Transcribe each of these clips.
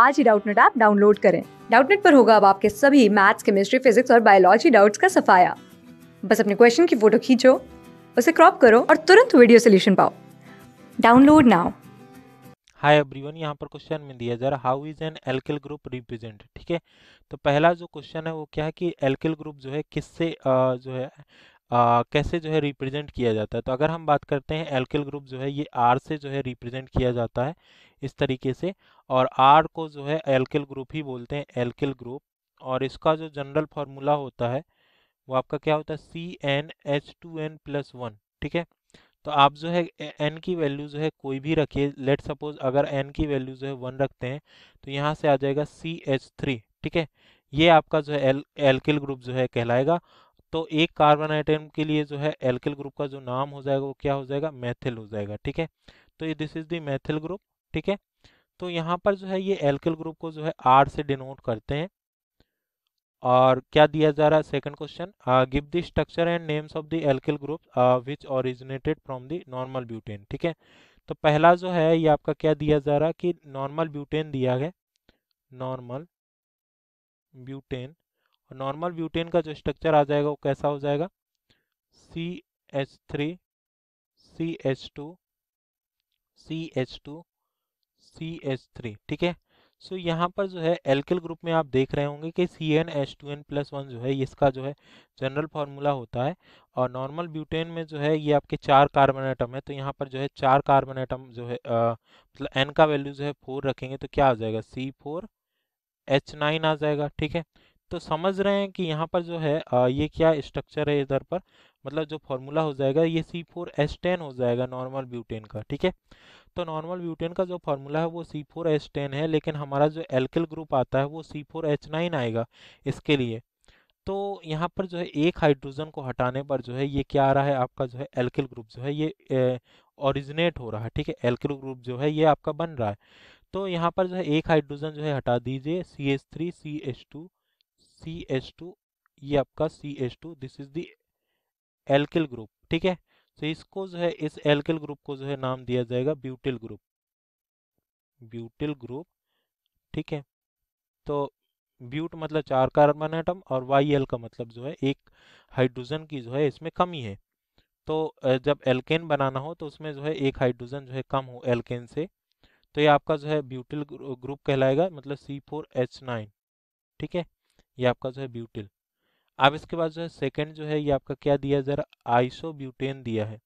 आज ही Doubtnut app download करें डाउटनेट पर होगा अब आपके सभी मैथ्स केमिस्ट्री फिजिक्स और बायोलॉजी डाउट्स का सफाया बस अपने क्वेश्चन की फोटो खींचो उसे क्रॉप करो और तुरंत वीडियो सोल्यूशन पाओ डाउनलोड नाउ हाय एवरीवन यहाँ पर क्वेश्चन में दिया जा रहा how is an alkyl group represent ठीक है तो पहला जो क्वेश्चन है वो क्या है कि एल्किल ग्रुप जो है किससे जो है आ, कैसे जो है रिप्रेजेंट किया जाता है तो अगर हम बात करते हैं एल्किल ग्रुप जो है ये आर से जो है रिप्रेजेंट किया जाता है इस तरीके से और आर को जो है एल्किल ग्रुप ही बोलते हैं एल्किल ग्रुप और इसका जो जनरल फार्मूला होता है वो आपका क्या होता है C N H two N plus one ठीक है तो आप जो है एन की वैल्यू जो है कोई भी रखिए लेट सपोज अगर एन की वैल्यू जो है वन रखते हैं तो यहाँ से आ जाएगा सी एच थ्री ठीक है ये आपका जो है एल एल्किल ग्रुप जो है कहलाएगा तो एक कार्बन आइटम के लिए जो है एल्किल ग्रुप का जो नाम हो जाएगा वो क्या हो जाएगा मैथिल हो जाएगा ठीक है तो ये this is the methyl group ठीक है तो यहाँ पर जो है ये एल्किल ग्रुप को जो है आर से डिनोट करते हैं और क्या दिया जा रहा है second question give the structure and names of the alkyl group which originated from the normal butane ठीक है तो पहला जो है ये आपका क्या दिया जा रहा है कि नॉर्मल ब्यूटेन दिया गया नॉर्मल ब्यूटेन और नॉर्मल ब्यूटेन का जो स्ट्रक्चर आ जाएगा वो कैसा हो जाएगा C H three C H two C H two C H three ठीक है सो so, यहाँ पर जो है एल्किल ग्रुप में आप देख रहे होंगे कि C N H two N plus one जो है इसका जो है जनरल फार्मूला होता है और नॉर्मल ब्यूटेन में जो है ये आपके चार कार्बन आइटम है तो यहाँ पर जो है चार कार्बन आइटम जो है मतलब एन का वैल्यू जो है फोर रखेंगे तो क्या आ जाएगा सी फोर एच नाइन आ जाएगा ठीक है तो समझ रहे हैं कि यहाँ पर जो है ये क्या स्ट्रक्चर है इधर पर मतलब जो फॉर्मूला हो जाएगा ये सी फोर एस टेन हो जाएगा नॉर्मल ब्यूटेन का ठीक है तो नॉर्मल ब्यूटेन का जो फॉर्मूला है वो सी फोर एस टेन है लेकिन हमारा जो एल्किल ग्रुप आता है वो सी फोर एच नाइन आएगा इसके लिए तो यहाँ पर जो है एक हाइड्रोजन को हटाने पर जो है ये क्या आ रहा है आपका जो है एल्किल ग्रुप जो है ये ओरिजिनेट हो रहा है ठीक है एल्किल ग्रुप जो है ये आपका बन रहा है तो यहाँ पर जो है एक हाइड्रोजन जो है हटा दीजिए C H three C H two C H two ये आपका C H two this is the alkyl group ठीक है तो इसको जो है इस एल्किल ग्रुप को जो है नाम दिया जाएगा ब्यूटिल ग्रुप ब्यूटिल ग्रुप ठीक है तो ब्यूट मतलब चार कार्बन एटम और वाई एल का मतलब जो है एक हाइड्रोजन की जो है इसमें कमी है तो जब एल्केन बनाना हो तो उसमें जो है एक हाइड्रोजन जो है कम हो एल्केन से तो ये आपका जो है ब्यूटिल ग्रुप कहलाएगा मतलब सी फोर एच नाइन ठीक है ये आपका जो है ब्यूटिल अब इसके बाद जो है सेकेंड जो है ये आपका क्या दिया जरा आइसोब्यूटेन दिया है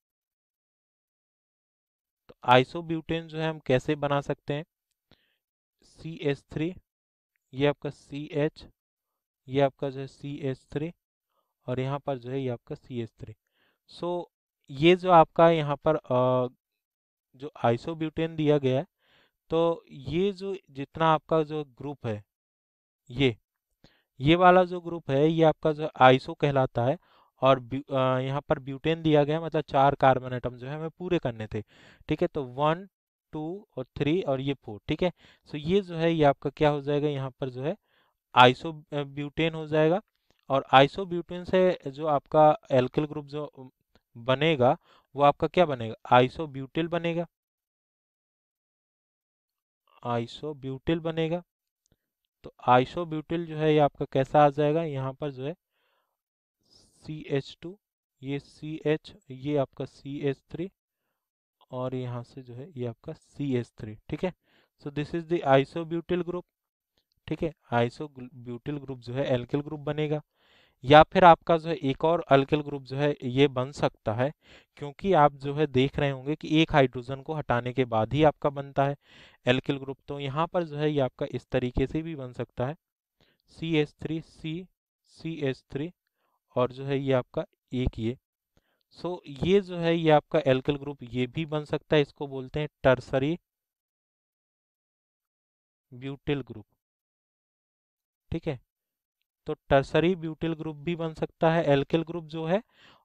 तो आइसोब्यूटेन जो है हम कैसे बना सकते हैं सी एच थ्री ये आपका सी एच ये आपका जो है सी एच थ्री और यहाँ पर जो है ये आपका सी एच थ्री सो ये जो आपका यहाँ पर जो जो आइसोब्यूटेन दिया गया है तो ये जो जितना आपका जो ग्रुप है ये ये वाला जो ग्रुप है ये आपका जो आइसो कहलाता है और यहाँ पर ब्यूटेन दिया गया मतलब चार कार्बन आइटम जो है हमें पूरे करने थे ठीक है तो वन टू और थ्री और ये फोर ठीक है सो ये जो है ये आपका क्या हो जाएगा यहाँ पर जो है आइसो ब्यूटेन हो जाएगा और आइसो ब्यूटेन से जो आपका एल्किल ग्रुप जो बनेगा वो आपका क्या बनेगा आइसो ब्यूटिल बनेगा आइसो ब्यूटिल बनेगा तो आइसोब्यूटिल जो है ये आपका कैसा आ जाएगा यहाँ पर जो है सी एच टू ये सी एच ये आपका सी एच थ्री और यहाँ से जो है ये आपका सी एच थ्री ठीक है so this is the isobutyl group ठीक है आइसोब्यूटिल ग्रुप जो है एल्किल ग्रुप बनेगा या फिर आपका जो है एक और अल्किल ग्रुप जो है ये बन सकता है क्योंकि आप जो है देख रहे होंगे कि एक हाइड्रोजन को हटाने के बाद ही आपका बनता है एल्किल ग्रुप तो यहाँ पर जो है ये आपका इस तरीके से भी बन सकता है C S three C C S three और जो है ये आपका एक ये सो so, ये जो है ये आपका एल्किल ग्रुप ये भी बन सकता है इसको बोलते हैं टर्सरी ब्यूटिल ग्रुप ठीक है तो टर्सरी ब्यूटिल ग्रुप भी बन सकता है एल्किल ग्रुप जो है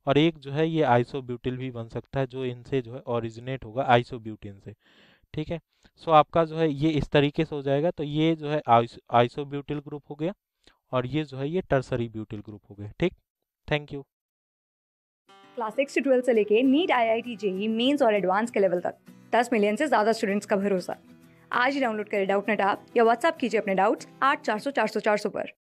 और एक जो है ये आइसोब्यूटिल भी बन सकता है जो इनसे जो है ओरिजिनेट होगा आइसोब्यूटिन से ठीक है सो आपका जो है ये इस तरीके से हो जाएगा तो ये जो है आइसोब्यूटिल ग्रुप हो गया और ये जो है ये टर्सरी ब्यूटिल ग्रुप हो गया ठीक थैंक यू क्लास सिक्स से ट्वेल्थ से लेके NEET I I T JEE mains और एडवांस के लेवल तक दस मिलियन से ज़्यादा स्टूडेंट्स का भरोसा आज ही डाउनलोड करें डाउट नेट आप या व्हाट्सअप कीजिए अपने डाउट्स आठ चार सौ चार सौ चार सौ पर